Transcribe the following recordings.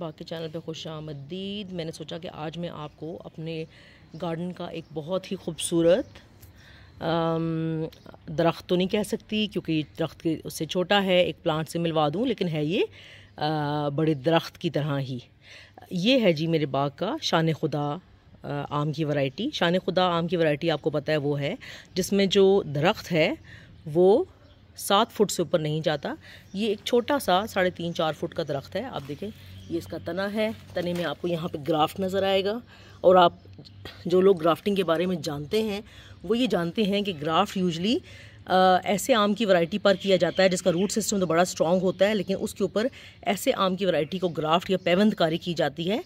बाकी चैनल पे खुश आमदीद मैंने सोचा कि आज मैं आपको अपने गार्डन का एक बहुत ही खूबसूरत दरख्त तो नहीं कह सकती क्योंकि दरख्त के उससे छोटा है एक प्लांट से मिलवा दूँ लेकिन है ये आ, बड़े दरख्त की तरह ही ये है जी मेरे बाग का शान खुदा आम की वैरायटी शान खुदा आम की वैरायटी आपको पता है वो है जिसमें जो दरख्त है वो सात फुट से ऊपर नहीं जाता ये एक छोटा सा साढ़े तीन चार फुट का दरख्त है आप देखें ये इसका तना है तने में आपको यहाँ पे ग्राफ्ट नज़र आएगा और आप जो लोग ग्राफ्टिंग के बारे में जानते हैं वो ये जानते हैं कि ग्राफ्ट यूजली ऐसे आम की वैरायटी पर किया जाता है जिसका रूट सिस्टम तो बड़ा स्ट्रॉन्ग होता है लेकिन उसके ऊपर ऐसे आम की वैरायटी को ग्राफ्ट या पैवंदकारी की जाती है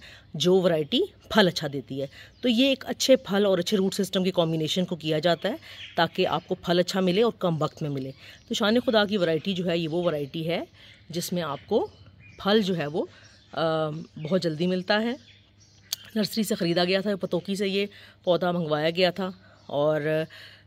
जो वैरायटी फल अच्छा देती है तो ये एक अच्छे फल और अच्छे रूट सिस्टम के कॉम्बिनेशन को किया जाता है ताकि आपको फल अच्छा मिले और कम वक्त में मिले तो शान खुदा की वरायटी जो है ये वो वरायटी है जिसमें आपको फल जो है वो बहुत जल्दी मिलता है नर्सरी से ख़रीदा गया था पतोकी से ये पौधा मंगवाया गया था और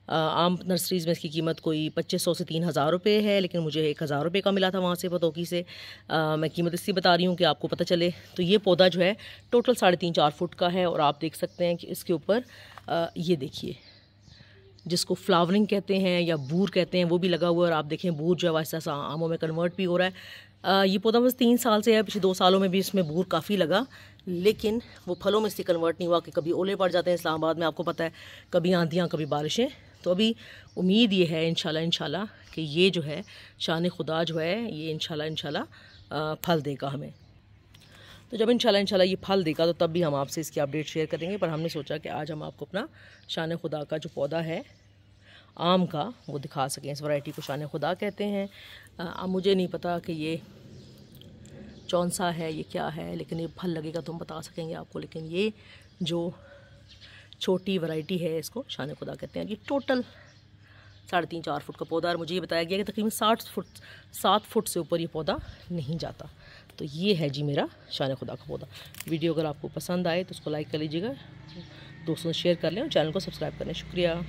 आम नर्सरीज़ में इसकी कीमत कोई पच्चीस सौ से तीन हज़ार रुपये है लेकिन मुझे एक हज़ार रुपये का मिला था वहाँ से पतोकी से आ, मैं कीमत इसलिए बता रही हूँ कि आपको पता चले तो ये पौधा जो है टोटल साढ़े तीन चार फुट का है और आप देख सकते हैं कि इसके ऊपर ये देखिए जिसको फ्लावरिंग कहते हैं या बूर कहते हैं वो भी लगा हुआ है और आप देखें बूर जो है वैसे ऐसा आमों में कन्वर्ट भी हो रहा है आ, ये पौधा बस तीन साल से है पिछले दो सालों में भी इसमें बूर काफ़ी लगा लेकिन वो फलों में इससे कन्वर्ट नहीं हुआ कि कभी ओले पड़ जाते हैं इस्लामाबाद में आपको पता है कभी आंधियाँ कभी बारिशें तो अभी उम्मीद ये है इन शह कि ये जो है शान खुदा जो है ये इन इनशाला फल देगा हमें तो जब इंशाल्लाह इंशाल्लाह ये फल देगा तो तब भी हम आपसे इसकी अपडेट शेयर करेंगे पर हमने सोचा कि आज हम आपको अपना शान खुदा का जो पौधा है आम का वो दिखा सकें इस वैरायटी को शान खुदा कहते हैं आ, मुझे नहीं पता कि ये कौन सा है ये क्या है लेकिन ये फल लगेगा तो हम बता सकेंगे आपको लेकिन ये जो छोटी वैरायटी है इसको शान खुदा कहते हैं ये टोटल साढ़े तीन चार फुट का पौधा और मुझे ये बताया गया कि तकरीबन साठ फुट सात फुट से ऊपर ये पौधा नहीं जाता तो ये है जी मेरा शान खुदा का पौधा वीडियो अगर आपको पसंद आए तो उसको लाइक कर लीजिएगा दोस्तों से शेयर कर लें और चैनल को सब्सक्राइब कर लें शुक्रिया